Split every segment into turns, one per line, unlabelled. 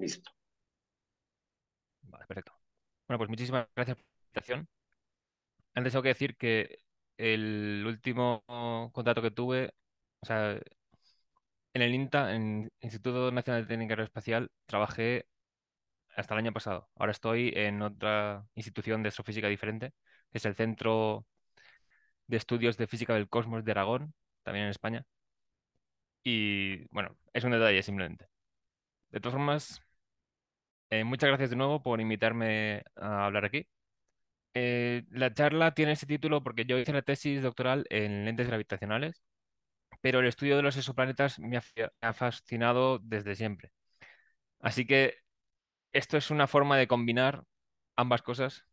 Listo. Vale, perfecto. Bueno, pues muchísimas gracias por la invitación. Antes tengo que decir que el último contrato que tuve, o sea, en el INTA, en el Instituto Nacional de Técnica Aeroespacial, trabajé hasta el año pasado. Ahora estoy en otra institución de astrofísica diferente, que es el Centro de Estudios de Física del Cosmos de Aragón, también en España. Y bueno, es un detalle simplemente. De todas formas, eh, muchas gracias de nuevo por invitarme a hablar aquí. Eh, la charla tiene ese título porque yo hice la tesis doctoral en lentes gravitacionales, pero el estudio de los exoplanetas me ha, fascinado desde siempre. Así que esto es una forma de combinar ambas cosas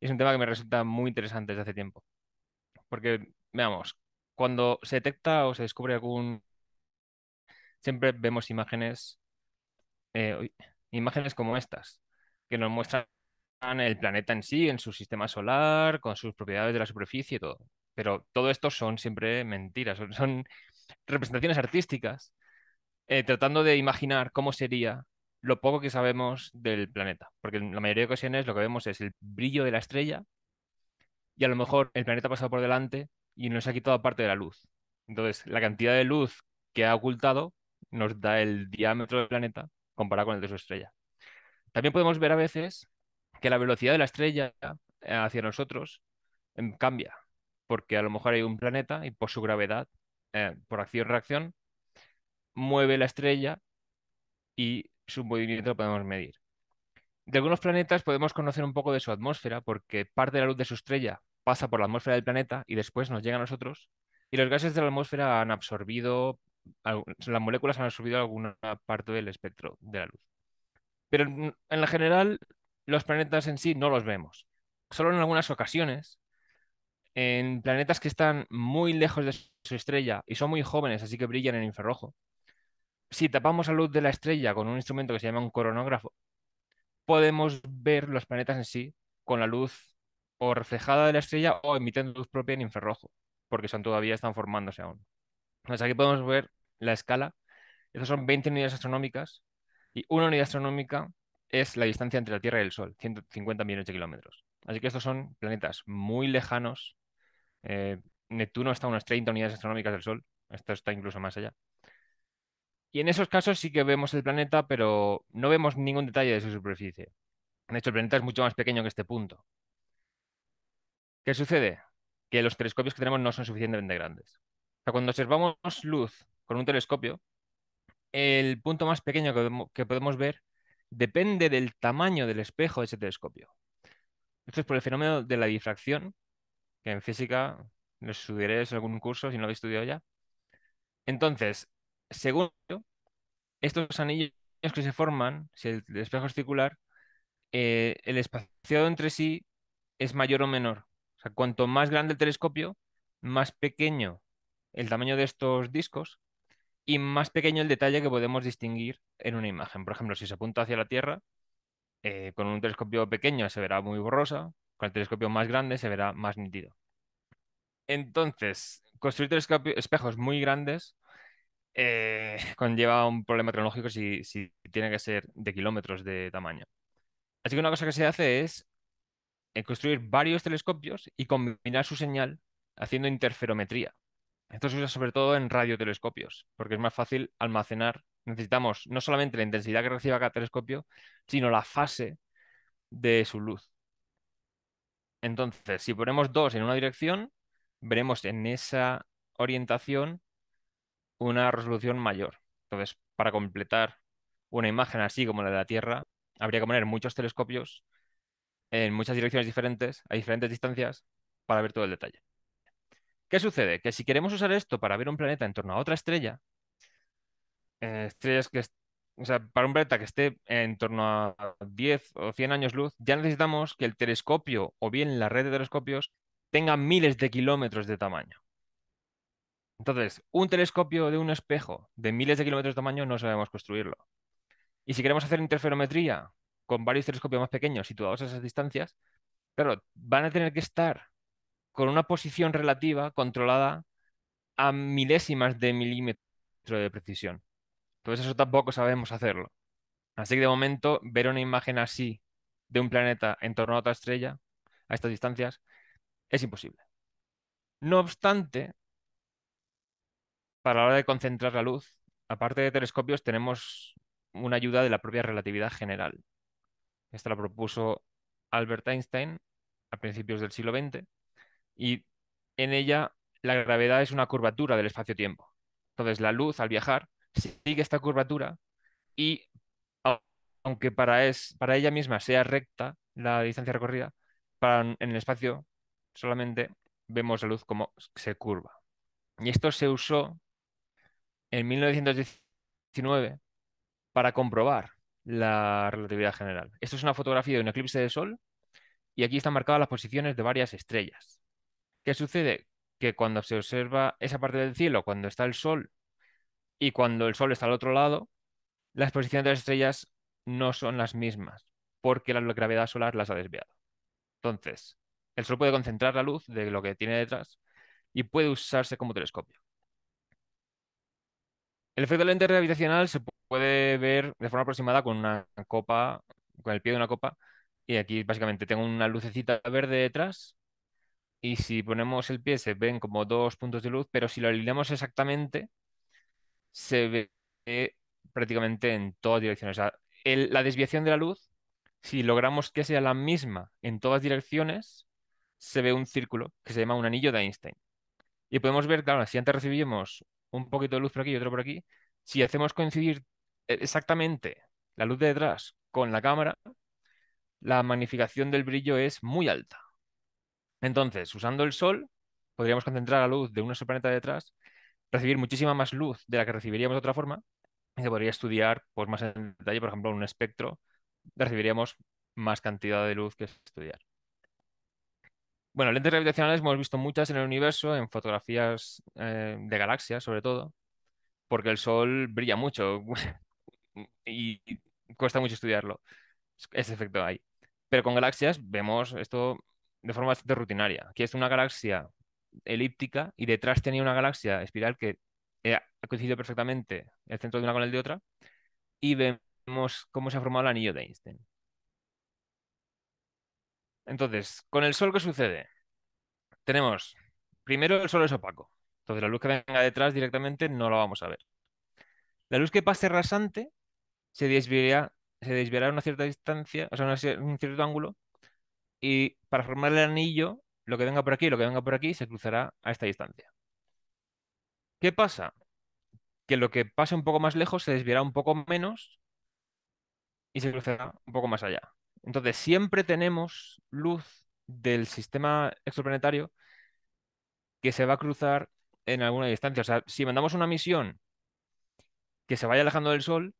es un tema que me resulta muy interesante desde hace tiempo. Porque, veamos, cuando se detecta o se descubre algún... Siempre vemos imágenes... Eh, imágenes como estas, que nos muestran el planeta en sí, en su sistema solar, con sus propiedades de la superficie y todo. Pero todo esto son siempre mentiras, son, representaciones artísticas eh, tratando de imaginar cómo sería lo poco que sabemos del planeta. Porque en la mayoría de ocasiones lo que vemos es el brillo de la estrella y a lo mejor el planeta ha pasado por delante y nos ha quitado parte de la luz. Entonces, la cantidad de luz que ha ocultado nos da el diámetro del planeta comparado con el de su estrella. También podemos ver a veces que la velocidad de la estrella hacia nosotros em, cambia, porque a lo mejor hay un planeta y por su gravedad, eh, por acción-reacción, mueve la estrella y su movimiento lo podemos medir. De algunos planetas podemos conocer un poco de su atmósfera, porque parte de la luz de su estrella pasa por la atmósfera del planeta y después nos llega a nosotros, y los gases de la atmósfera han absorbido, las moléculas han absorbido alguna parte del espectro de la luz. Pero en, la general, los planetas en sí no los vemos. Solo en algunas ocasiones, en planetas que están muy lejos de su estrella y son muy jóvenes, así que brillan en infrarrojo, si tapamos la luz de la estrella con un instrumento que se llama un coronógrafo, podemos ver los planetas en sí con la luz o reflejada de la estrella o emitiendo luz propia en infrarrojo, porque todavía están formándose aún aquí podemos ver la escala. Estas son 20 unidades astronómicas y una unidad astronómica es la distancia entre la Tierra y el Sol, 150 millones de kilómetros. Así que estos son planetas muy lejanos. Eh, Neptuno está a unas 30 unidades astronómicas del Sol, esto está incluso más allá. Y en esos casos sí que vemos el planeta, pero no vemos ningún detalle de su superficie. De hecho, el planeta es mucho más pequeño que este punto. ¿Qué sucede? Que los telescopios que tenemos no son suficientemente grandes cuando observamos luz con un telescopio, el punto más pequeño que, podemos ver depende del tamaño del espejo de ese telescopio. Esto es por el fenómeno de la difracción, que en física lo estudiaré en algún curso si no lo habéis estudiado ya. Entonces, según estos anillos que se forman, si el espejo es circular, eh, el espaciado entre sí es mayor o menor. O sea, cuanto más grande el telescopio, más pequeño el tamaño de estos discos y más pequeño el detalle que podemos distinguir en una imagen. Por ejemplo, si se apunta hacia la Tierra, eh, con un telescopio pequeño se verá muy borrosa, con el telescopio más grande se verá más nítido. Entonces, construir espejos muy grandes eh, conlleva un problema tecnológico si tiene que ser de kilómetros de tamaño. Así que una cosa que se hace es eh, construir varios telescopios y combinar su señal haciendo interferometría. Esto se usa sobre todo en radiotelescopios, porque es más fácil almacenar. Necesitamos no solamente la intensidad que reciba cada telescopio, sino la fase de su luz. Entonces, si ponemos dos en una dirección, veremos en esa orientación una resolución mayor. Entonces, para completar una imagen así como la de la Tierra, habría que poner muchos telescopios en muchas direcciones diferentes, a diferentes distancias, para ver todo el detalle. ¿Qué sucede? Que si queremos usar esto para ver un planeta en torno a otra estrella, eh, estrellas que, o sea, para un planeta que esté en torno a 10 o 100 años luz, ya necesitamos que el telescopio o bien la red de telescopios tenga miles de kilómetros de tamaño. Entonces, un telescopio de un espejo de miles de kilómetros de tamaño no sabemos construirlo. Y si queremos hacer interferometría con varios telescopios más pequeños situados a esas distancias, claro, van a tener que estar con una posición relativa controlada a milésimas de milímetro de precisión. Entonces eso tampoco sabemos hacerlo. Así que de momento ver una imagen así de un planeta en torno a otra estrella a estas distancias es imposible. No obstante, para la hora de concentrar la luz, aparte de telescopios, tenemos una ayuda de la propia relatividad general. Esta la propuso Albert Einstein a principios del siglo XX y en ella la gravedad es una curvatura del espacio-tiempo. Entonces la luz al viajar sigue esta curvatura y aunque para, es, para ella misma sea recta la distancia recorrida, para, en el espacio solamente vemos la luz como se curva. Y esto se usó en 1919 para comprobar la relatividad general. Esto es una fotografía de un eclipse de sol y aquí están marcadas las posiciones de varias estrellas. ¿Qué sucede? Que cuando se observa esa parte del cielo, cuando está el Sol y cuando el Sol está al otro lado, las posiciones de las estrellas no son las mismas, porque la gravedad solar las ha desviado. Entonces, el Sol puede concentrar la luz de lo que tiene detrás y puede usarse como telescopio. El efecto lente gravitacional se puede ver de forma aproximada con una copa, con el pie de una copa, y aquí básicamente tengo una lucecita verde detrás y si ponemos el pie se ven como dos puntos de luz, pero si lo alineamos exactamente, se ve prácticamente en todas direcciones. la desviación de la luz, si logramos que sea la misma en todas direcciones, se ve un círculo que se llama un anillo de Einstein. Y podemos ver, claro, si antes recibimos un poquito de luz por aquí y otro por aquí, si hacemos coincidir eh, exactamente la luz de detrás con la cámara, la magnificación del brillo es muy alta. Entonces, usando el Sol, podríamos concentrar la luz de un exoplaneta detrás, recibir muchísima más luz de la que recibiríamos de otra forma, y se podría estudiar pues, más en detalle, por ejemplo, un espectro, recibiríamos más cantidad de luz que estudiar. Bueno, lentes gravitacionales hemos visto muchas en el universo, en fotografías eh, de galaxias sobre todo, porque el Sol brilla mucho y cuesta mucho estudiarlo. Ese efecto hay. Pero con galaxias vemos esto de forma bastante rutinaria. Aquí es una galaxia elíptica y detrás tenía una galaxia espiral que eh, coincidido perfectamente el centro de una con el de otra y vemos cómo se ha formado el anillo de Einstein. Entonces, con el Sol, ¿qué sucede? Tenemos, primero el Sol es opaco, entonces la luz que venga detrás directamente no la vamos a ver. La luz que pase rasante se desviará, se a una cierta distancia, o sea, a un cierto ángulo, y para formar el anillo, lo que venga por aquí, lo que venga por aquí, se cruzará a esta distancia. ¿Qué pasa? Que lo que pase un poco más lejos se desviará un poco menos y se cruzará un poco más allá. Entonces, siempre tenemos luz del sistema exoplanetario que se va a cruzar en alguna distancia. O sea, si mandamos una misión que se vaya alejando del Sol,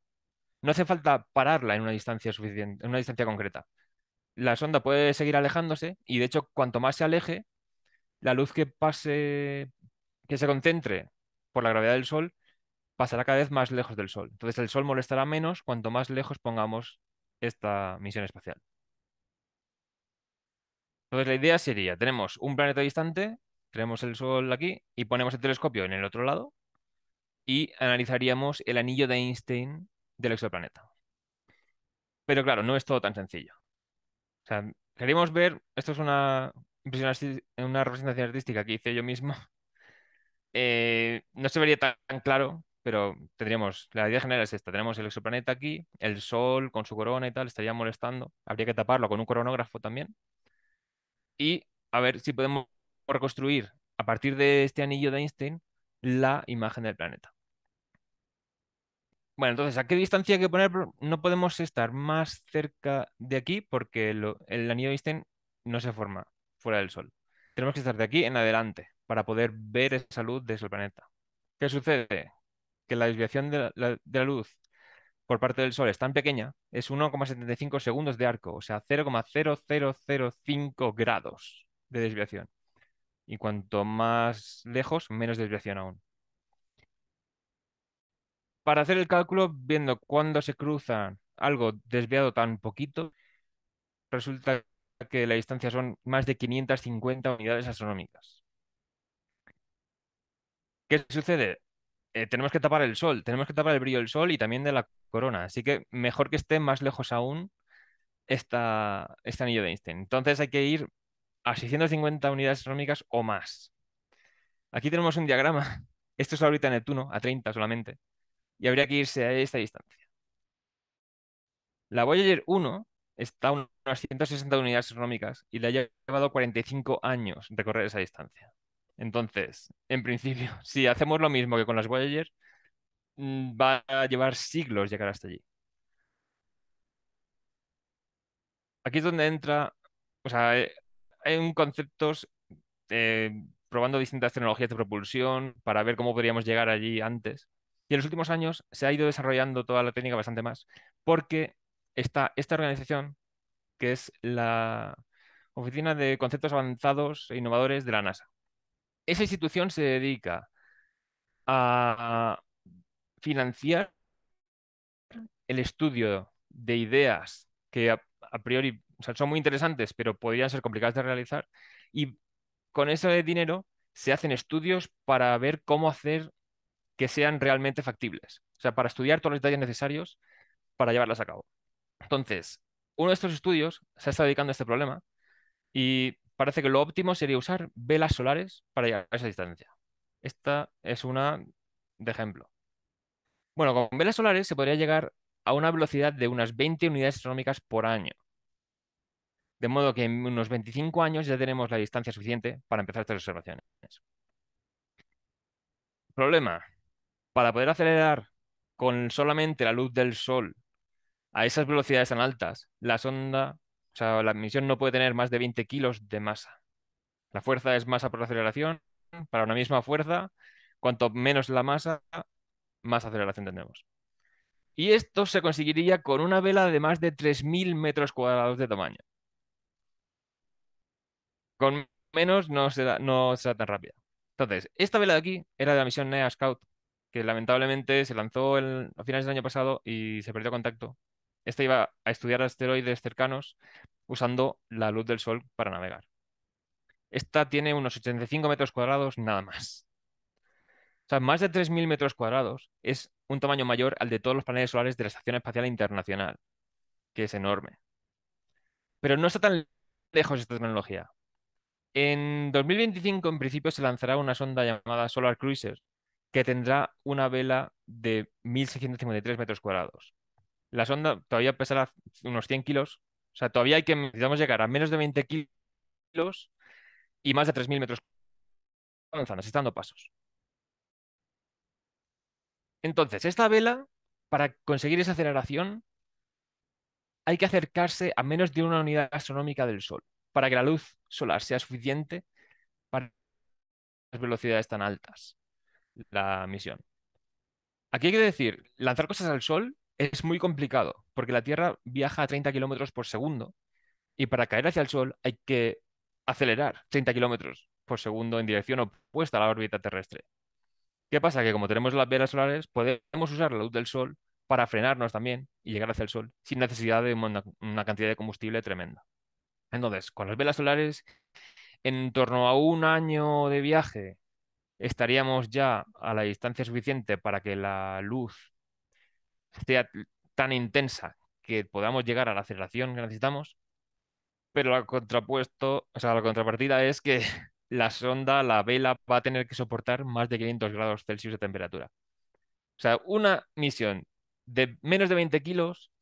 no hace falta pararla en una distancia suficiente, en una distancia concreta la sonda puede seguir alejándose y de hecho cuanto más se aleje, la luz que pase, que se concentre por la gravedad del Sol, pasará cada vez más lejos del Sol. Entonces el Sol molestará menos cuanto más lejos pongamos esta misión espacial. Entonces la idea sería, tenemos un planeta distante, tenemos el Sol aquí y ponemos el telescopio en el otro lado y analizaríamos el anillo de Einstein del exoplaneta. Pero claro, no es todo tan sencillo. O sea, queremos ver, esto es una, una representación artística que hice yo mismo. Eh, no se vería tan claro, pero tendríamos, la idea general es esta, tenemos el exoplaneta aquí, el Sol con su corona y tal, estaría molestando, habría que taparlo con un coronógrafo también, y a ver si podemos reconstruir a partir de este anillo de Einstein la imagen del planeta. Bueno, entonces, ¿a qué distancia hay que poner? No podemos estar más cerca de aquí porque el anillo de Einstein no se forma fuera del Sol. Tenemos que estar de aquí en adelante para poder ver esa luz desde el planeta. ¿Qué sucede? Que la desviación de la, de la luz por parte del Sol es tan pequeña, es 1,75 segundos de arco, o sea, 0,0005 grados de desviación. Y cuanto más lejos, menos desviación aún para hacer el cálculo, viendo cuándo se cruza algo desviado tan poquito, resulta que la distancia son más de 550 unidades astronómicas. ¿Qué sucede? Eh, tenemos que tapar el sol, tenemos que tapar el brillo del sol y también de la corona. Así que mejor que esté más lejos aún este anillo de Einstein. Entonces hay que ir a 650 unidades astronómicas o más. Aquí tenemos un diagrama. Esto es ahorita en Neptuno, a 30 solamente y habría que irse a esta distancia. La Voyager 1 está a unas 160 unidades astronómicas y le ha llevado 45 años recorrer esa distancia. Entonces, en principio, si hacemos lo mismo que con las Voyager, mm, va a llevar siglos llegar hasta allí. Aquí es donde entra, o sea, eh, hay un conceptos eh, probando distintas tecnologías de propulsión para ver cómo podríamos llegar allí antes. Y en los últimos años se ha ido desarrollando toda la técnica bastante más, porque está esta organización, que es la Oficina de Conceptos Avanzados e Innovadores de la NASA. Esa institución se dedica a financiar el estudio de ideas que a, priori son muy interesantes, pero podrían ser complicadas de realizar. Y con ese dinero se hacen estudios para ver cómo hacer que sean realmente factibles. O sea, para estudiar todos los detalles necesarios para llevarlas a cabo. Entonces, uno de estos estudios se está dedicando a este problema y parece que lo óptimo sería usar velas solares para llegar a esa distancia. Esta es una de ejemplo. Bueno, con velas solares se podría llegar a una velocidad de unas 20 unidades astronómicas por año. De modo que en unos 25 años ya tenemos la distancia suficiente para empezar estas observaciones. Problema para poder acelerar con solamente la luz del sol a esas velocidades tan altas, la sonda, o sea, la misión no puede tener más de 20 kilos de masa. La fuerza es masa por aceleración. Para una misma fuerza, cuanto menos la masa, más aceleración tendremos. Y esto se conseguiría con una vela de más de 3.000 metros cuadrados de tamaño. Con menos no será, no será tan rápida. Entonces, esta vela de aquí era de la misión NEA Scout que lamentablemente se lanzó a finales del año pasado y se perdió contacto. Esta iba a estudiar asteroides cercanos usando la luz del Sol para navegar. Esta tiene unos 85 metros cuadrados nada más. O sea, más de 3.000 metros cuadrados es un tamaño mayor al de todos los paneles solares de la Estación Espacial Internacional, que es enorme. Pero no está tan lejos esta tecnología. En 2025, en principio, se lanzará una sonda llamada Solar Cruiser, que tendrá una vela de 1.653 metros cuadrados. La sonda todavía pesará unos 100 kilos, o sea, todavía hay que, necesitamos llegar a menos de 20 kilos y más de 3.000 metros avanzando, se dando pasos. Entonces, esta vela, para conseguir esa aceleración, hay que acercarse a menos de una unidad astronómica del Sol, para que la luz solar sea suficiente para las velocidades tan altas la misión. Aquí hay que decir, lanzar cosas al Sol es muy complicado, porque la Tierra viaja a 30 kilómetros por segundo y para caer hacia el Sol hay que acelerar 30 kilómetros por segundo en dirección opuesta a la órbita terrestre. ¿Qué pasa? Que como tenemos las velas solares, podemos usar la luz del Sol para frenarnos también y llegar hacia el Sol sin necesidad de una, una cantidad de combustible tremenda. Entonces, con las velas solares, en torno a un año de viaje estaríamos ya a la distancia suficiente para que la luz sea tan intensa que podamos llegar a la aceleración que necesitamos, pero la contrapuesto, sea, la contrapartida es que la sonda, la vela, va a tener que soportar más de 500 grados Celsius de temperatura. O sea, una misión de menos de 20 kilos,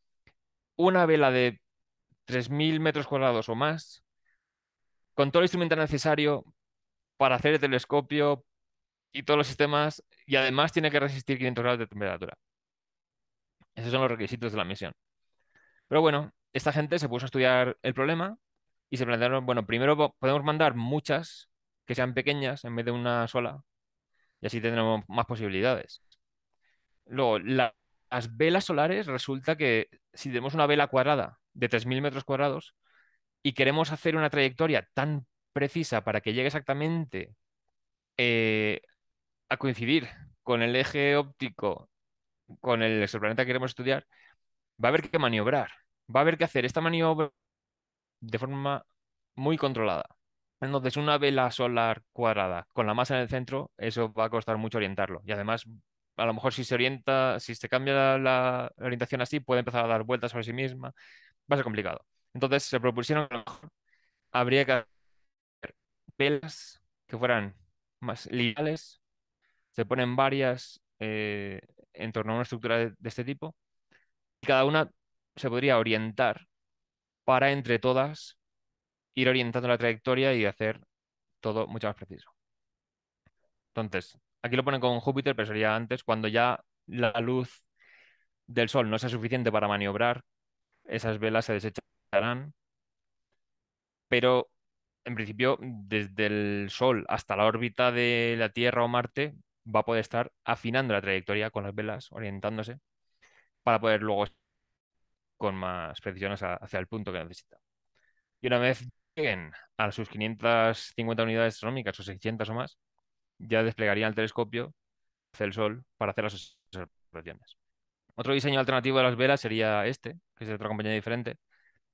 una vela de 3.000 metros cuadrados o más, con todo el instrumento necesario para hacer el telescopio, y todos los sistemas, y además tiene que resistir 500 grados de temperatura. Esos son los requisitos de la misión. Pero bueno, esta gente se puso a estudiar el problema y se plantearon, bueno, primero podemos mandar muchas que sean pequeñas en vez de una sola, y así tendremos más posibilidades. Luego, las velas solares, resulta que si tenemos una vela cuadrada de 3.000 metros cuadrados y queremos hacer una trayectoria tan precisa para que llegue exactamente eh, a coincidir con el eje óptico, con el exoplaneta que queremos estudiar, va a haber que maniobrar, va a haber que hacer esta maniobra de forma muy controlada. Entonces, una vela solar cuadrada con la masa en el centro, eso va a costar mucho orientarlo. Y además, a lo mejor si se orienta, si se cambia la, orientación así, puede empezar a dar vueltas sobre sí misma. Va a ser complicado. Entonces, se propusieron que a lo mejor habría que hacer velas que fueran más lineales, se ponen varias eh, en torno a una estructura de, de este tipo. Y cada una se podría orientar para entre todas ir orientando la trayectoria y hacer todo mucho más preciso. Entonces, aquí lo ponen con Júpiter, pero sería antes, cuando ya la luz del Sol no sea suficiente para maniobrar, esas velas se desecharán. Pero, en principio, desde el Sol hasta la órbita de la Tierra o Marte, va a poder estar afinando la trayectoria con las velas, orientándose, para poder luego con más precisión hacia, el punto que necesita. Y una vez lleguen a sus 550 unidades astronómicas o 600 o más, ya desplegarían el telescopio hacia el Sol para hacer las observaciones. Otro diseño alternativo de las velas sería este, que es de otra compañía diferente.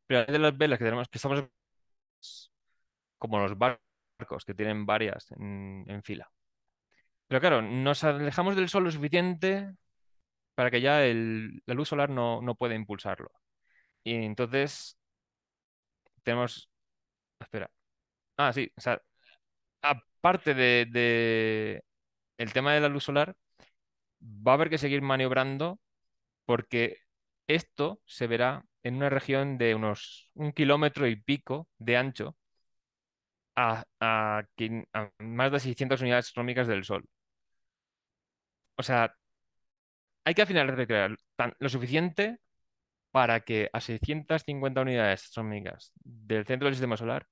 Pero de las velas que tenemos, que estamos como los barcos que tienen varias en fila. Pero claro, nos alejamos del sol lo suficiente para que ya la luz solar no, no pueda impulsarlo. Y entonces tenemos... Espera. Ah, sí. O sea, aparte de, el tema de la luz solar, va a haber que seguir maniobrando porque esto se verá en una región de unos un kilómetro y pico de ancho a, a, más de 600 unidades astronómicas del Sol. O sea, hay que al final recrear lo suficiente para que a 650 unidades astronómicas del centro del sistema solar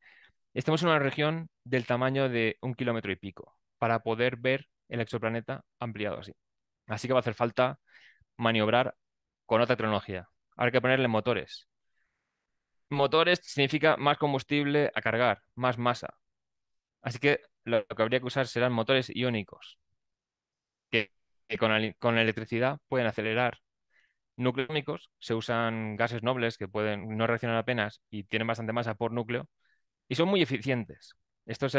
estemos en una región del tamaño de un kilómetro y pico para poder ver el exoplaneta ampliado así. Así que va a hacer falta maniobrar con otra tecnología. Habrá que ponerle motores. Motores significa más combustible a cargar, más masa. Así que lo, que habría que usar serán motores iónicos con, la electricidad pueden acelerar. Núcleos se usan gases nobles que pueden no reaccionar apenas y tienen bastante masa por núcleo y son muy eficientes. Estos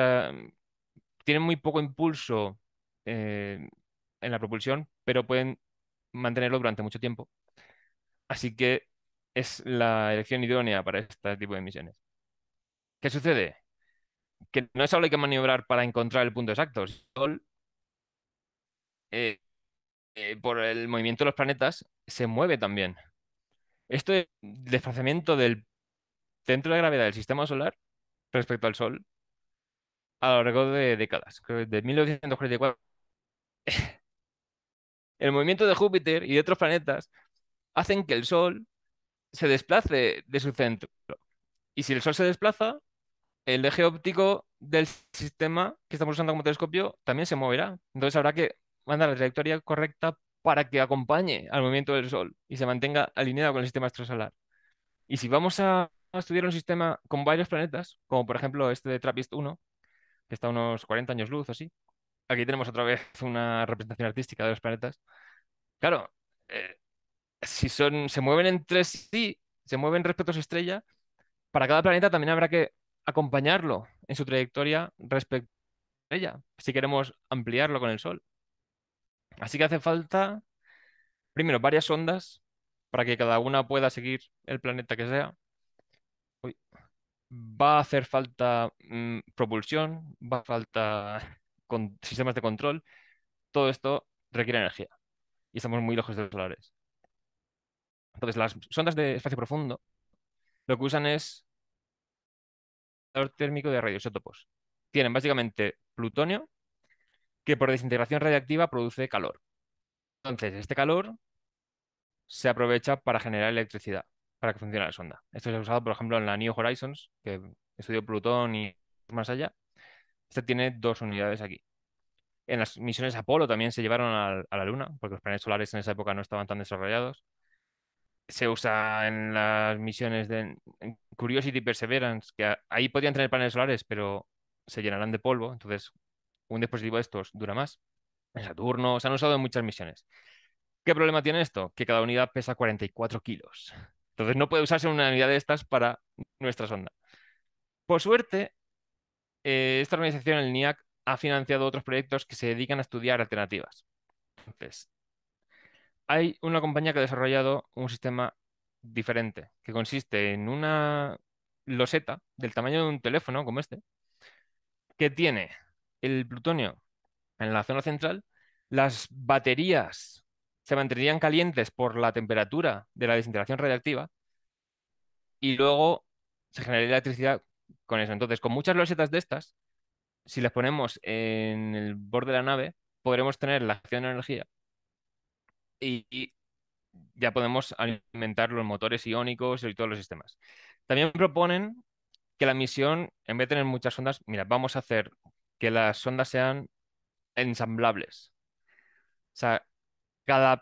tienen muy poco impulso eh, en la propulsión, pero pueden mantenerlo durante mucho tiempo. Así que es la elección idónea para este tipo de misiones. ¿Qué sucede? Que no es hay que maniobrar para encontrar el punto exacto. sol eh, eh, por el movimiento de los planetas, se mueve también. Este desplazamiento del centro de gravedad del sistema solar respecto al Sol a lo largo de décadas, de 1944. el movimiento de Júpiter y de otros planetas hacen que el Sol se desplace de su centro. Y si el Sol se desplaza, el eje óptico del sistema que estamos usando como telescopio también se moverá. Entonces habrá que manda la trayectoria correcta para que acompañe al movimiento del Sol y se mantenga alineado con el sistema extrasolar Y si vamos a estudiar un sistema con varios planetas, como por ejemplo este de TRAPPIST-1, que está a unos 40 años luz o así, aquí tenemos otra vez una representación artística de los planetas. Claro, eh, si se mueven entre sí, se mueven respecto a su estrella, para cada planeta también habrá que acompañarlo en su trayectoria respecto a ella, si queremos ampliarlo con el Sol. Así que hace falta, primero, varias ondas para que cada una pueda seguir el planeta que sea. Va a hacer falta mm, propulsión, va a falta con sistemas de control. Todo esto requiere energía y estamos muy lejos de los solares. Entonces, las sondas de espacio profundo lo que usan es calor térmico de radioisótopos. Tienen básicamente plutonio que por desintegración radiactiva produce calor. Entonces, este calor se aprovecha para generar electricidad, para que funcione la sonda. Esto se ha usado, por ejemplo, en la New Horizons, que estudió Plutón y más allá. Esta tiene dos unidades aquí. En las misiones Apolo también se llevaron a, la Luna, porque los paneles solares en esa época no estaban tan desarrollados se usa en las misiones de Curiosity y Perseverance, que ahí podían tener paneles solares, pero se llenarán de polvo, entonces un dispositivo de estos dura más. En Saturno, se han usado en muchas misiones. ¿Qué problema tiene esto? Que cada unidad pesa 44 kilos. Entonces no puede usarse una unidad de estas para nuestra sonda. Por suerte, eh, esta organización, el NIAC, ha financiado otros proyectos que se dedican a estudiar alternativas. Entonces, hay una compañía que ha desarrollado un sistema diferente, que consiste en una loseta del tamaño de un teléfono como este, que tiene el plutonio en la zona central, las baterías se mantendrían calientes por la temperatura de la desintegración radiactiva y luego se generaría electricidad con eso. Entonces, con muchas losetas de estas, si las ponemos en el borde de la nave, podremos tener la acción de energía y, y ya podemos alimentar los motores iónicos y todos los sistemas. También proponen que la misión, en vez de tener muchas ondas, mira, vamos a hacer que las sondas sean ensamblables. O sea, cada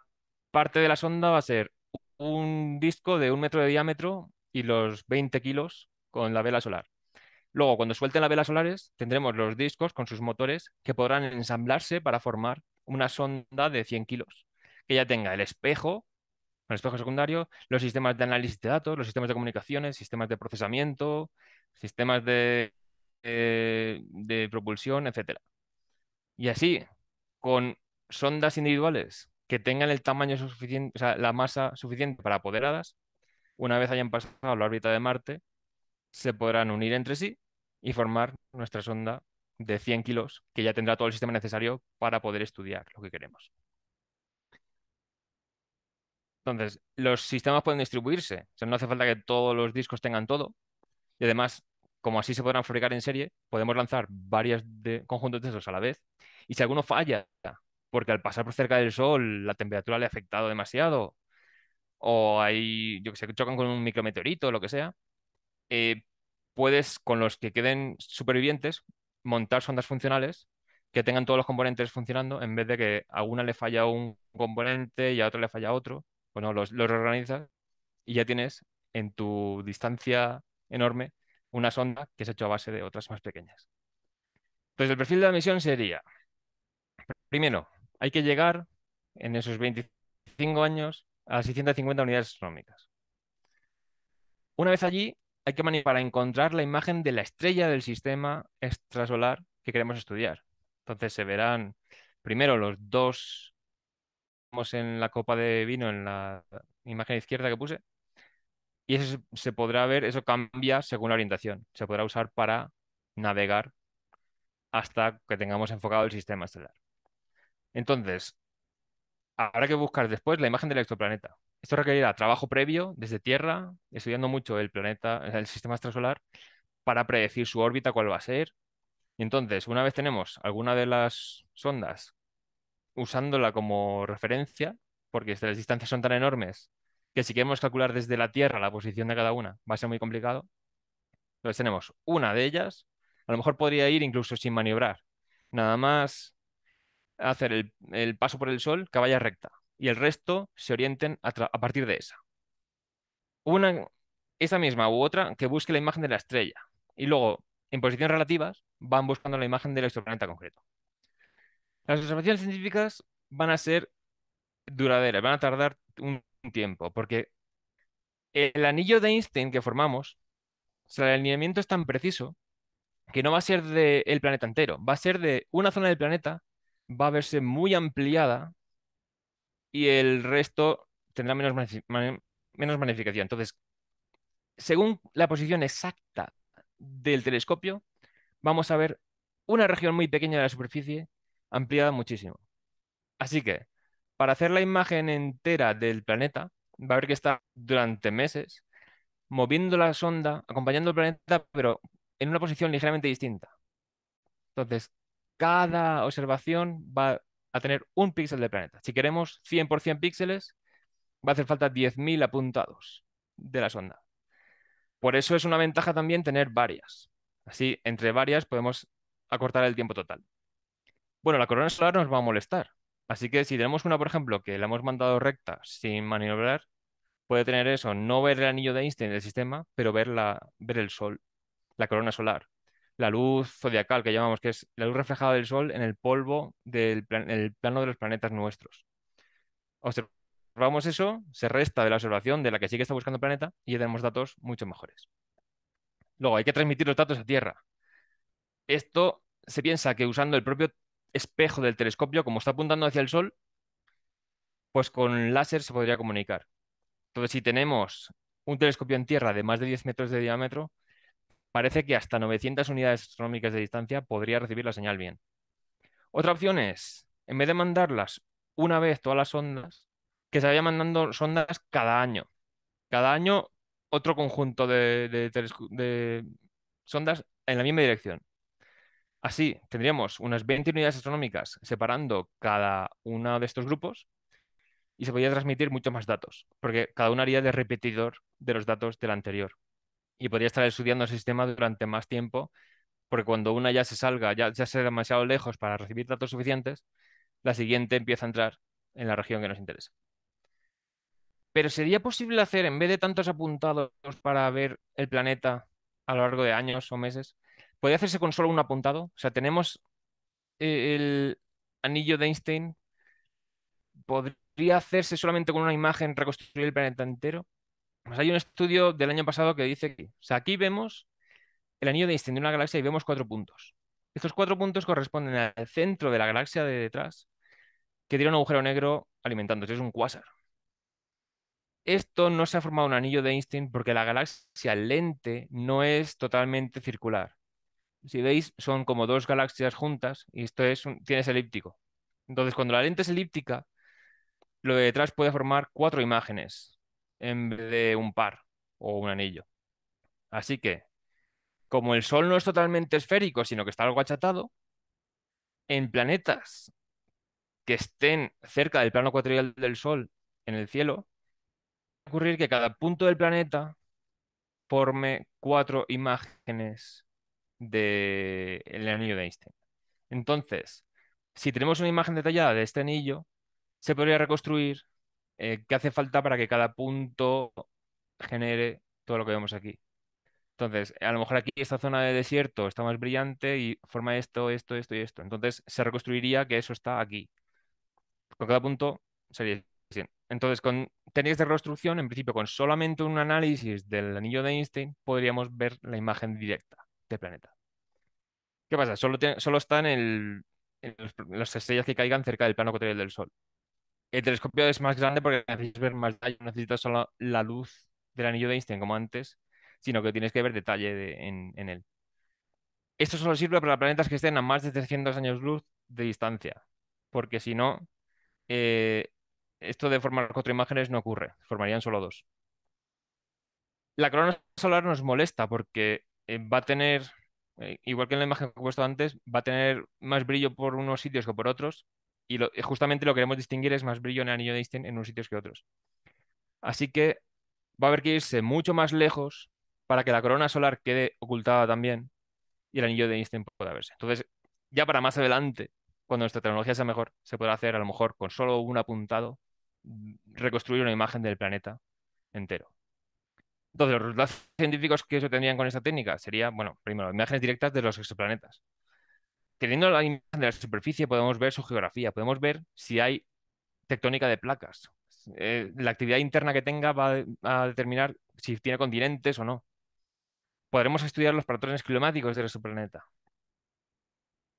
parte de la sonda va a ser un disco de un metro de diámetro y los 20 kilos con la vela solar. Luego, cuando suelten las velas solares, tendremos los discos con sus motores que podrán ensamblarse para formar una sonda de 100 kilos, que ya tenga el espejo, el espejo secundario, los sistemas de análisis de datos, los sistemas de comunicaciones, sistemas de procesamiento, sistemas de eh, de propulsión, etc. Y así, con sondas individuales que tengan el tamaño suficiente, o sea, la masa suficiente para apoderadas, una vez hayan pasado la órbita de Marte, se podrán unir entre sí y formar nuestra sonda de 100 kilos, que ya tendrá todo el sistema necesario para poder estudiar lo que queremos. Entonces, los sistemas pueden distribuirse, o sea, no hace falta que todos los discos tengan todo. Y además, como así se podrán fabricar en serie, podemos lanzar varios conjuntos de esos a la vez. Y si alguno falla, porque al pasar por cerca del sol la temperatura le ha afectado demasiado, o hay, yo que sé, chocan con un micrometeorito o lo que sea, eh, puedes, con los que queden supervivientes, montar sondas funcionales que tengan todos los componentes funcionando en vez de que a una le falla un componente y a otra le falla otro. Bueno, los, los reorganizas y ya tienes en tu distancia enorme una sonda que se ha hecho a base de otras más pequeñas. Entonces, el perfil de la misión sería, primero, hay que llegar en esos 25 años a 650 unidades astronómicas. Una vez allí, hay que manipular para encontrar la imagen de la estrella del sistema extrasolar que queremos estudiar. Entonces se verán primero los dos en la copa de vino en la imagen izquierda que puse, y eso se podrá ver, eso cambia según la orientación. Se podrá usar para navegar hasta que tengamos enfocado el sistema estelar. Entonces, habrá que buscar después la imagen del exoplaneta. Esto requerirá trabajo previo desde Tierra, estudiando mucho el planeta, el sistema extrasolar, para predecir su órbita, cuál va a ser. Entonces, una vez tenemos alguna de las sondas usándola como referencia, porque las distancias son tan enormes que si queremos calcular desde la Tierra la posición de cada una, va a ser muy complicado. Entonces tenemos una de ellas, a lo mejor podría ir incluso sin maniobrar, nada más hacer el, paso por el Sol que vaya recta y el resto se orienten a, partir de esa. Una, esa misma u otra que busque la imagen de la estrella y luego en posiciones relativas van buscando la imagen del exoplaneta concreto. Las observaciones científicas van a ser duraderas, van a tardar un tiempo, porque el anillo de Einstein que formamos, o sea, el alineamiento es tan preciso que no va a ser del planeta entero, va a ser de una zona del planeta, va a verse muy ampliada y el resto tendrá menos, menos magnificación. Entonces, según la posición exacta del telescopio, vamos a ver una región muy pequeña de la superficie ampliada muchísimo. Así que para hacer la imagen entera del planeta, va a haber que estar durante meses moviendo la sonda, acompañando el planeta, pero en una posición ligeramente distinta. Entonces, cada observación va a tener un píxel del planeta. Si queremos 100% píxeles, va a hacer falta 10.000 apuntados de la sonda. Por eso es una ventaja también tener varias. Así, entre varias podemos acortar el tiempo total. Bueno, la corona solar nos va a molestar, Así que si tenemos una, por ejemplo, que la hemos mandado recta sin maniobrar, puede tener eso, no ver el anillo de Einstein del sistema, pero ver, ver el sol, la corona solar, la luz zodiacal que llamamos, que es la luz reflejada del sol en el polvo del plano de los planetas nuestros. Observamos eso, se resta de la observación de la que sí que está buscando el planeta y ya tenemos datos mucho mejores. Luego, hay que transmitir los datos a Tierra. Esto se piensa que usando el propio espejo del telescopio, como está apuntando hacia el Sol, pues con láser se podría comunicar. Entonces, si tenemos un telescopio en Tierra de más de 10 metros de diámetro, parece que hasta 900 unidades astronómicas de distancia podría recibir la señal bien. Otra opción es, en vez de mandarlas una vez todas las ondas, que se vaya mandando sondas cada año. Cada año otro conjunto de, de, de sondas en la misma dirección. Así, ah, tendríamos unas 20 unidades astronómicas separando cada uno de estos grupos y se podría transmitir mucho más datos, porque cada uno haría de repetidor de los datos del anterior. Y podría estar estudiando el sistema durante más tiempo, porque cuando una ya se salga, ya, ya sea demasiado lejos para recibir datos suficientes, la siguiente empieza a entrar en la región que nos interesa. Pero sería posible hacer, en vez de tantos apuntados para ver el planeta a lo largo de años o meses, Podría hacerse con solo un apuntado? O sea, tenemos eh, el anillo de Einstein. ¿Podría hacerse solamente con una imagen reconstruir el planeta entero? Pues hay un estudio del año pasado que dice que, aquí vemos el anillo de Einstein de una galaxia y vemos cuatro puntos. Estos cuatro puntos corresponden al centro de la galaxia de detrás, que tiene un agujero negro alimentándose, es un cuásar. Esto no se ha formado un anillo de Einstein porque la galaxia lente no es totalmente circular si veis, son como dos galaxias juntas y esto es un, tienes elíptico. Entonces, cuando la lente es elíptica, lo de detrás puede formar cuatro imágenes en vez de un par o un anillo. Así que, como el Sol no es totalmente esférico, sino que está algo achatado, en planetas que estén cerca del plano ecuatorial del Sol en el cielo, va ocurrir que cada punto del planeta forme cuatro imágenes del anillo de Einstein. Entonces, si tenemos una imagen detallada de este anillo, se podría reconstruir que eh, qué hace falta para que cada punto genere todo lo que vemos aquí. Entonces, a lo mejor aquí esta zona de desierto está más brillante y forma esto, esto, esto y esto. Entonces, se reconstruiría que eso está aquí. Con cada punto sería Entonces, con técnicas de reconstrucción, en principio, con solamente un análisis del anillo de Einstein, podríamos ver la imagen directa del planeta. ¿Qué pasa? Solo, solo están en, el, las estrellas que caigan cerca del plano ecuatorial del Sol. El telescopio es más grande porque necesitas ver más detalle, no necesitas solo la luz del anillo de Einstein como antes, sino que tienes que ver detalle en, él. Esto solo sirve para planetas que estén a más de 300 años luz de distancia, porque si no, eh, esto de formar cuatro imágenes no ocurre, formarían solo dos. La corona solar nos molesta porque eh, va a tener eh, igual que en la imagen que he puesto antes, va a tener más brillo por unos sitios que por otros. Y lo, justamente lo que queremos distinguir es más brillo en el anillo de Einstein en unos sitios que otros. Así que va a haber que irse mucho más lejos para que la corona solar quede ocultada también y el anillo de Einstein pueda verse. Entonces, ya para más adelante, cuando nuestra tecnología sea mejor, se podrá hacer a lo mejor con solo un apuntado, mm, reconstruir una imagen del planeta entero. Entonces, los resultados científicos que se tendrían con esta técnica serían, bueno, primero, imágenes directas de los exoplanetas. Teniendo la imagen de la superficie, podemos ver su geografía, podemos ver si hay tectónica de placas. Eh, la actividad interna que tenga va a determinar si tiene continentes o no. Podremos estudiar los patrones climáticos del exoplaneta.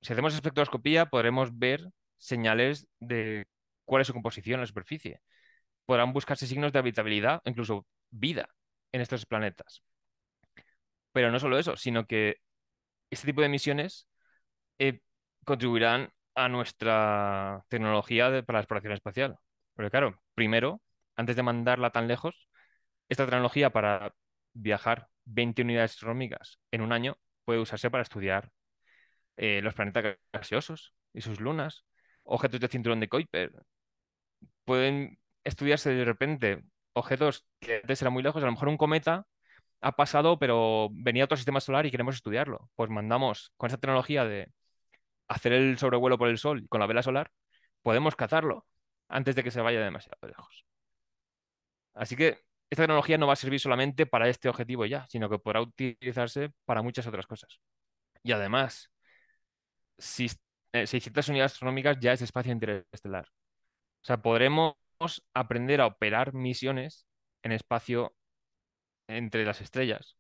Si hacemos espectroscopía, podremos ver señales de cuál es su composición en la superficie. Podrán buscarse signos de habitabilidad, incluso vida en estos planetas. Pero no solo eso, sino que este tipo de misiones eh, contribuirán a nuestra tecnología para la exploración espacial. Porque claro, primero, antes de mandarla tan lejos, esta tecnología para viajar 20 unidades astronómicas en un año puede usarse para estudiar eh, los planetas gaseosos y sus lunas, objetos de cinturón de Kuiper. Pueden estudiarse de repente objetos que antes eran muy lejos, a lo mejor un cometa ha pasado, pero venía otro sistema solar y queremos estudiarlo. Pues mandamos con esta tecnología de hacer el sobrevuelo por el Sol con la vela solar, podemos cazarlo antes de que se vaya demasiado lejos. Así que esta tecnología no va a servir solamente para este objetivo ya, sino que podrá utilizarse para muchas otras cosas. Y además, si, 600 eh, unidades astronómicas ya es espacio interestelar. O sea, podremos aprender a operar misiones en espacio entre las estrellas,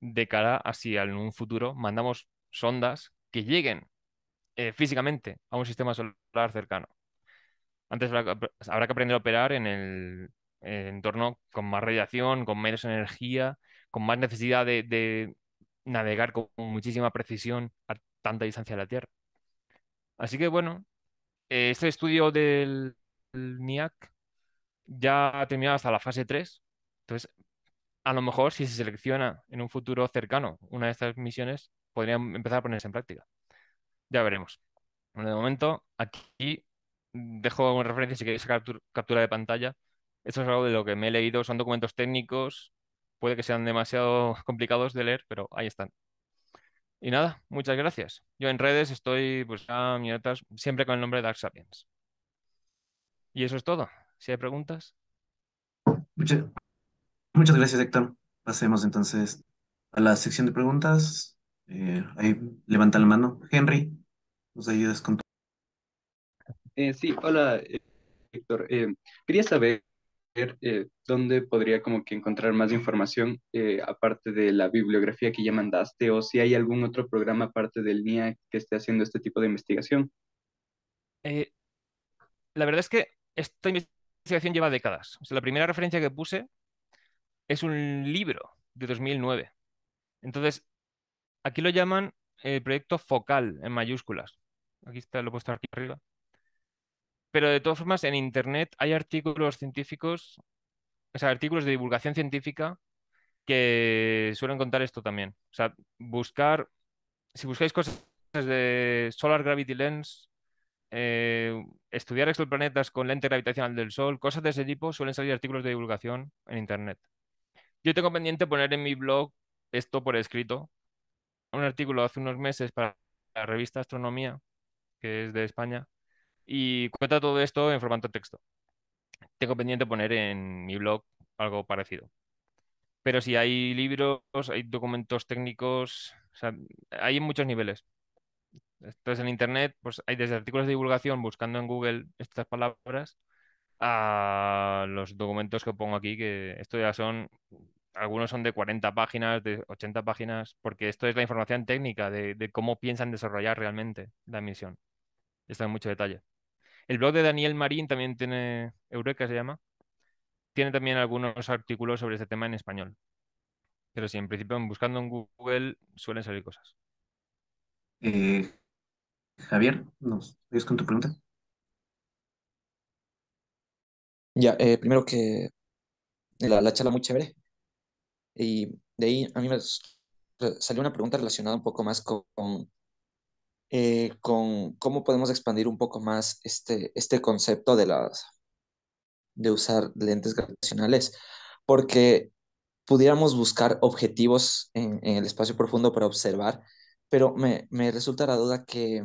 de cara a si en un futuro mandamos sondas que lleguen eh, físicamente a un sistema solar cercano. Antes habrá, que aprender a operar en el entorno con más radiación, con menos energía, con más necesidad de navegar con muchísima precisión a tanta distancia de la Tierra. Así que bueno, eh, este estudio del NIAC ya ha terminado hasta la fase 3. Entonces, a lo mejor si se selecciona en un futuro cercano una de estas misiones, podrían em-, empezar a ponerse en práctica. Ya veremos. de momento, aquí dejo una referencia si queréis captura de pantalla. Esto es algo de lo que me he leído, son documentos técnicos, puede que sean demasiado complicados de leer, pero ahí están. Y nada, muchas gracias. Yo en redes estoy pues, a siempre con el nombre de Dark Sapiens. Y eso es todo si hay preguntas.
Muchas, gracias, Héctor. Pasemos entonces a la sección de preguntas. Eh, ahí levanta la mano. Henry, ¿nos ayudas con tu... Eh, sí, hola, eh,
Héctor. quería saber dónde podría como que encontrar más información aparte de la bibliografía que ya mandaste o si hay algún otro programa aparte del NIA que esté haciendo este tipo de investigación. la verdad es que estoy investigación lleva décadas. la primera referencia que puse es un libro de 2009. Entonces, aquí lo llaman el eh, proyecto focal en mayúsculas. Aquí está, lo he puesto aquí arriba. Pero de todas formas, en Internet hay artículos científicos, o sea, artículos de divulgación científica que suelen contar esto también. O sea, buscar, si buscáis cosas de Solar Gravity Lens, eh, estudiar exoplanetas con lente gravitacional del Sol, cosas de ese tipo, suelen salir artículos de divulgación en Internet. Yo tengo pendiente poner en mi blog esto por escrito, un artículo hace unos meses para la revista Astronomía, que es de España, y cuenta todo esto en formato texto. Tengo pendiente poner en mi blog algo parecido. Pero si hay libros, hay documentos técnicos, hay en muchos niveles. Entonces en Internet pues hay desde artículos de divulgación buscando en Google estas palabras a los documentos que pongo aquí, que esto ya son, algunos son de 40 páginas, de 80 páginas, porque esto es la información técnica de, cómo piensan desarrollar realmente la misión. Está en mucho detalle. El blog de Daniel Marín también tiene, Eureka se llama, tiene también algunos artículos sobre este tema en español. Pero sí, en principio, buscando en Google suelen salir cosas.
Eh, Javier, ¿nos ves con tu pregunta? Ya, eh, primero que la, la, charla muy chévere. Y de ahí a mí me salió una pregunta relacionada un poco más eh, con, cómo podemos expandir un poco más este, este concepto de, las, de usar lentes gravitacionales, porque pudiéramos buscar objetivos en, en el espacio profundo para observar, pero me, me resulta la duda que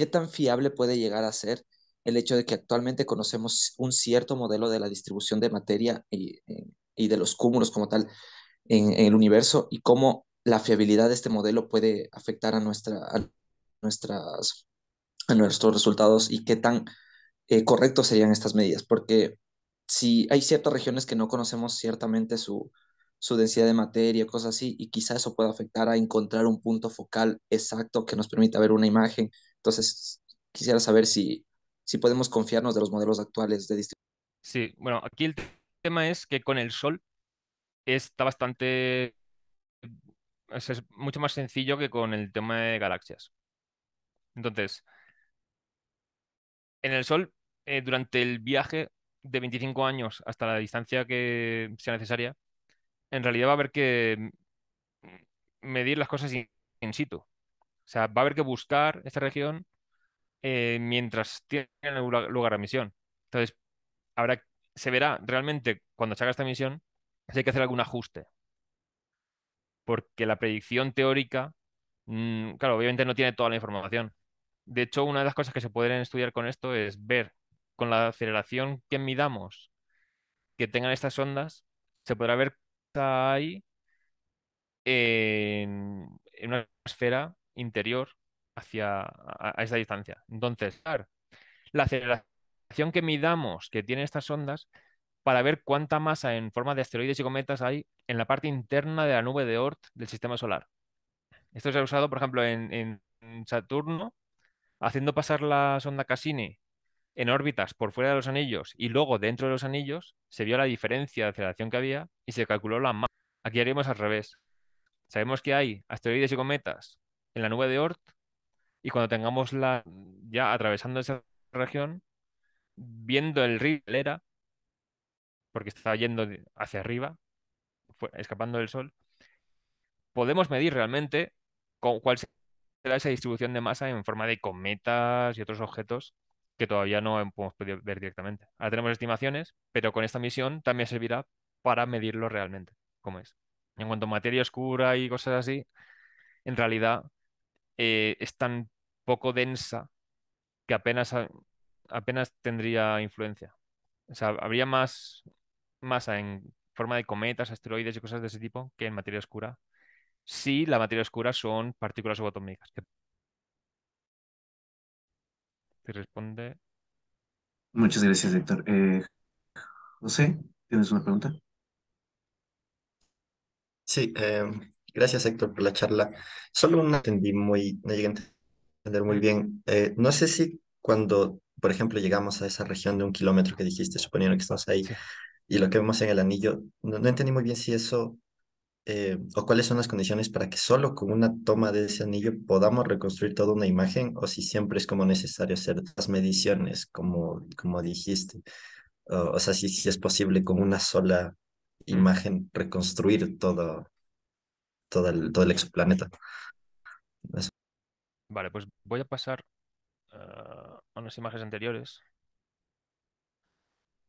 ¿qué tan fiable puede llegar a ser el hecho de que actualmente conocemos un cierto modelo de la distribución de materia y, eh, de los cúmulos como tal en, el universo y cómo la fiabilidad de este modelo puede afectar a, nuestros resultados y qué tan eh, correctos serían estas medidas? Porque si hay ciertas regiones que no conocemos ciertamente su, densidad de materia, cosas así, y quizá eso pueda afectar a encontrar un punto focal exacto que nos permita ver una imagen entonces, quisiera saber si, podemos confiarnos de los modelos actuales de distribución.
Sí, bueno, aquí el tema es que con el sol está bastante... Es, mucho más sencillo que con el tema de galaxias. Entonces, en el sol, eh, durante el viaje de 25 años hasta la distancia que sea necesaria, en realidad va a haber que mm, medir las cosas in situ. O sea, va a haber que buscar esta región eh, mientras tiene lugar, la misión. Entonces, habrá, se verá realmente cuando se haga esta misión si hay que hacer algún ajuste. Porque la predicción teórica, mm, claro, obviamente no tiene toda la información. De hecho, una de las cosas que se pueden estudiar con esto es ver con la aceleración que midamos que tengan estas ondas, se podrá ver ahí en, en una esfera interior hacia a, esa distancia. Entonces, la aceleración que midamos que tienen estas ondas para ver cuánta masa en forma de asteroides y cometas hay en la parte interna de la nube de Oort del sistema solar. Esto se ha usado, por ejemplo, en, en Saturno, haciendo pasar la sonda Cassini en órbitas por fuera de los anillos y luego dentro de los anillos, se vio la diferencia de aceleración que había y se calculó la masa. Aquí haremos al revés. Sabemos que hay asteroides y cometas en la nube de Oort y cuando tengamos ya atravesando esa región, viendo el río Lera porque está yendo hacia arriba, escapando del sol, podemos medir realmente cuál será esa distribución de masa en forma de cometas y otros objetos que todavía no hemos podido ver directamente. Ahora tenemos estimaciones, pero con esta misión también servirá para medirlo realmente, como es. En cuanto a materia oscura y cosas así, en realidad eh, es tan poco densa que apenas, apenas tendría influencia. O sea, habría más masa en forma de cometas, asteroides y cosas de ese tipo que en materia oscura. Si la materia oscura son partículas subatómicas. Te responde. Muchas
gracias, Héctor. Eh, José, ¿tienes una pregunta? Sí, eh, Gracias, Héctor, por la charla. Solo no entendí muy, no llegué entender muy bien. Eh, no sé si cuando, por ejemplo, llegamos a esa región de un kilómetro que dijiste, suponiendo que estamos ahí, y lo que vemos en el anillo, no, entendí muy bien si eso, eh, o cuáles son las condiciones para que solo con una toma de ese anillo podamos reconstruir toda una imagen, o si siempre es como necesario hacer las mediciones, como, como dijiste. o sea, si es posible con una sola mm. imagen reconstruir todo, todo el, todo el exoplaneta.
Vale, pues voy a pasar eh, a unas imágenes anteriores.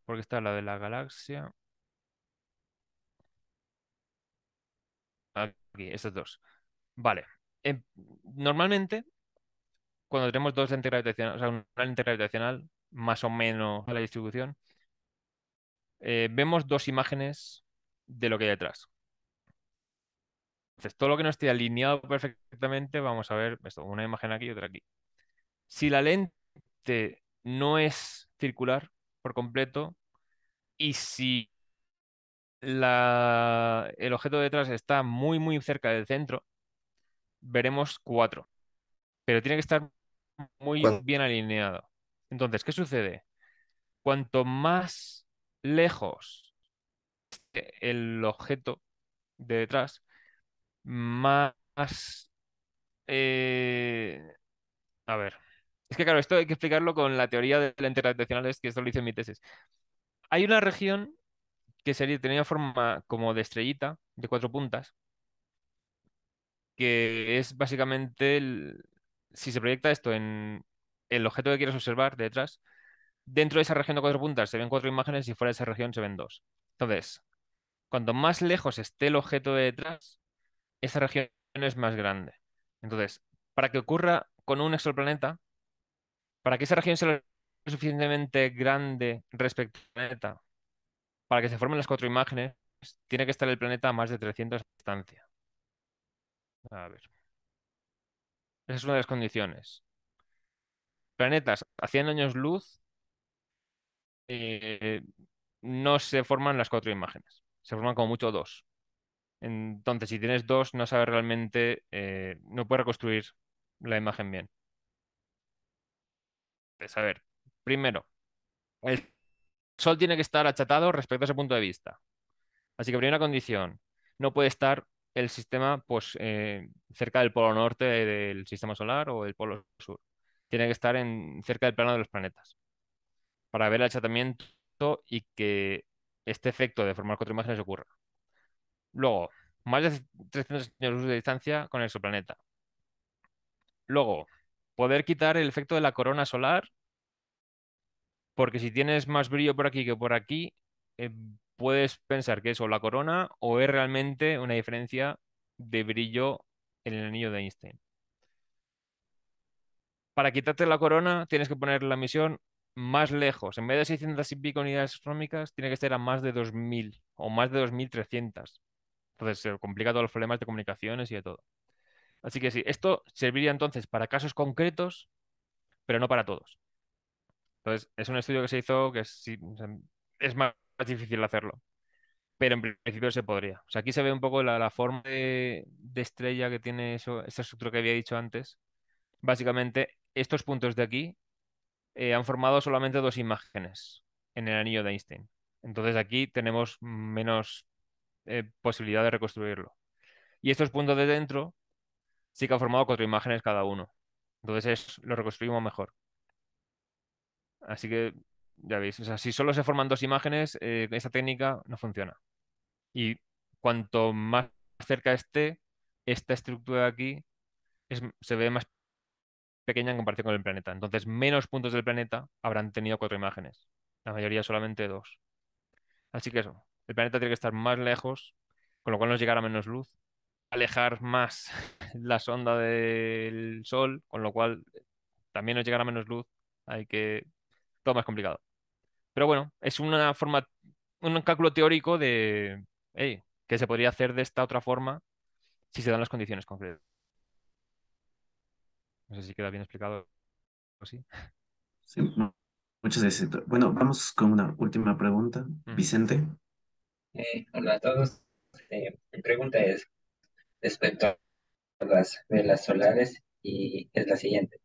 Porque está la de la galaxia. Aquí, estas dos. Vale. Em, normalmente, cuando tenemos dos lentes gravitacionales, o sea, una lente gravitacional, más o menos a la distribución, eh, vemos dos imágenes de lo que hay detrás. Entonces, todo lo que no esté alineado perfectamente, vamos a ver esto, una imagen aquí y otra aquí. Si la lente no es circular por completo y si el objeto detrás está muy, muy cerca del centro, veremos cuatro. Pero tiene que estar muy bien alineado. Entonces, ¿qué sucede? Cuanto más lejos esté el objeto de detrás, más... Eh, a ver, es que claro, esto hay que explicarlo con la teoría de la es que esto lo hice en mi tesis. Hay una región que sería, tenía forma como de estrellita, de cuatro puntas, que es básicamente, si se proyecta esto en el objeto que quieres observar detrás, dentro de esa región de cuatro puntas se ven cuatro imágenes y fuera de esa región se ven dos. Entonces, cuanto más lejos esté el objeto de detrás, esa región es más grande. Entonces, para que ocurra con un exoplaneta, para que esa región sea lo suficientemente grande respecto al planeta, para que se formen las cuatro imágenes, tiene que estar el planeta a más de 300 distancia. A ver. Esa es una de las condiciones. Planetas a 100 años luz eh, no se forman las cuatro imágenes. Se forman como mucho dos. Entonces, si tienes dos, no sabes realmente, eh, no puedes reconstruir la imagen bien. a ver, primero, el sol tiene que estar achatado respecto a ese punto de vista. Así que primera condición, no puede estar el sistema pues, eh, cerca del polo norte del sistema solar o del polo sur. Tiene que estar en, cerca del plano de los planetas para ver el achatamiento y que este efecto de formar cuatro imágenes ocurra. Luego, más de 300 años de distancia con el exoplaneta. Luego, poder quitar el efecto de la corona solar, porque si tienes más brillo por aquí que por aquí, eh, puedes pensar que es o la corona o es realmente una diferencia de brillo en el anillo de Einstein. Para quitarte la corona, tienes que poner la misión más lejos. En vez de 600 y pico unidades astronómicas, tiene que ser a más de 2000 o más de 2300. Entonces se complica todos los problemas de comunicaciones y de todo. Así que sí, esto serviría entonces para casos concretos, pero no para todos. Entonces, es un estudio que se hizo que es, es más difícil hacerlo, pero en principio se podría. O sea, aquí se ve un poco la, forma de, estrella que tiene eso, estructura que había dicho antes. Básicamente, estos puntos de aquí eh, han formado solamente dos imágenes en el anillo de Einstein. Entonces aquí tenemos menos eh, posibilidad de reconstruirlo. Y estos puntos de dentro sí que han formado cuatro imágenes cada uno. Entonces lo reconstruimos mejor. Así que ya veis, si solo se forman dos imágenes, esta eh, esa técnica no funciona. Y cuanto más cerca esté, esta estructura de aquí se ve más pequeña en comparación con el planeta. Entonces, menos puntos del planeta habrán tenido cuatro imágenes. La mayoría solamente dos. Así que eso, el planeta tiene que estar más lejos, con lo cual nos llegará menos luz, alejar más la sonda del Sol, con lo cual también nos llegará menos luz, hay que... todo más complicado. Pero bueno, es una forma, un cálculo teórico de que se podría hacer de esta otra forma si se dan las condiciones concretas. No sé si queda bien explicado o sí.
Sí, muchas gracias. Bueno, vamos con una última pregunta. Vicente.
Eh, hola a todos.
Eh, mi pregunta es respecto a las velas solares y es la siguiente.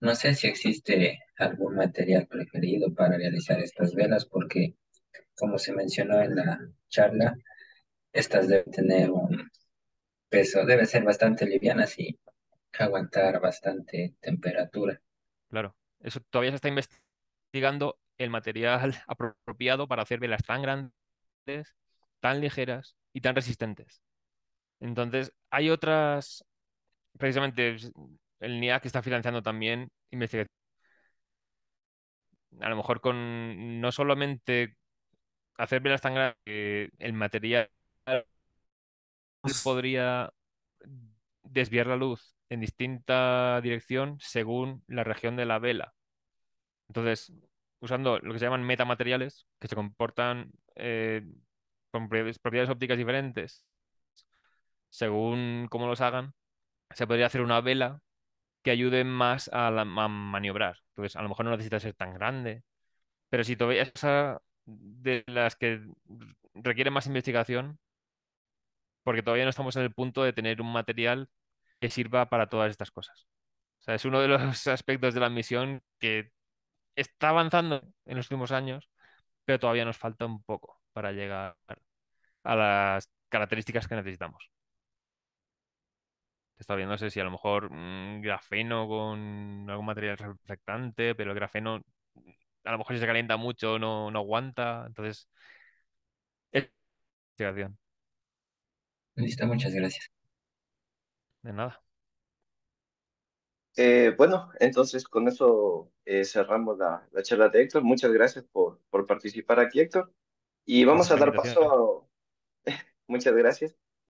No sé si existe algún material preferido para realizar estas velas porque, como se mencionó en la charla, estas deben tener un peso, deben ser bastante livianas y aguantar bastante temperatura.
Claro, eso todavía se está investigando el material apropiado para hacer velas tan grandes tan ligeras y tan resistentes. Entonces, hay otras, precisamente pues, el NIAC está financiando también investigación. A lo mejor con no solamente hacer velas tan grandes eh, que el material pues podría desviar la luz en distinta dirección según la región de la vela. Entonces, usando lo que se llaman metamateriales, que se comportan eh, con propiedades ópticas diferentes, según cómo los hagan, se podría hacer una vela que ayude más a, la, maniobrar. Entonces, a lo mejor no necesita ser tan grande, pero si todavía esa de las que requiere más investigación, porque todavía no estamos en el punto de tener un material que sirva para todas estas cosas. O sea, es uno de los aspectos de la misión que está avanzando en los últimos años, pero todavía nos falta un poco para llegar a las características que necesitamos. Está viendo no sé si a lo mejor mm, grafeno con algún material reflectante, pero el grafeno a lo mejor si se calienta mucho no, aguanta. Entonces, es investigación. muchas gracias. De nada.
Eh, bueno, entonces con eso eh, cerramos la, charla de Héctor. Muchas gracias por, participar aquí, Héctor. Y vamos a dar paso a... Muchas gracias.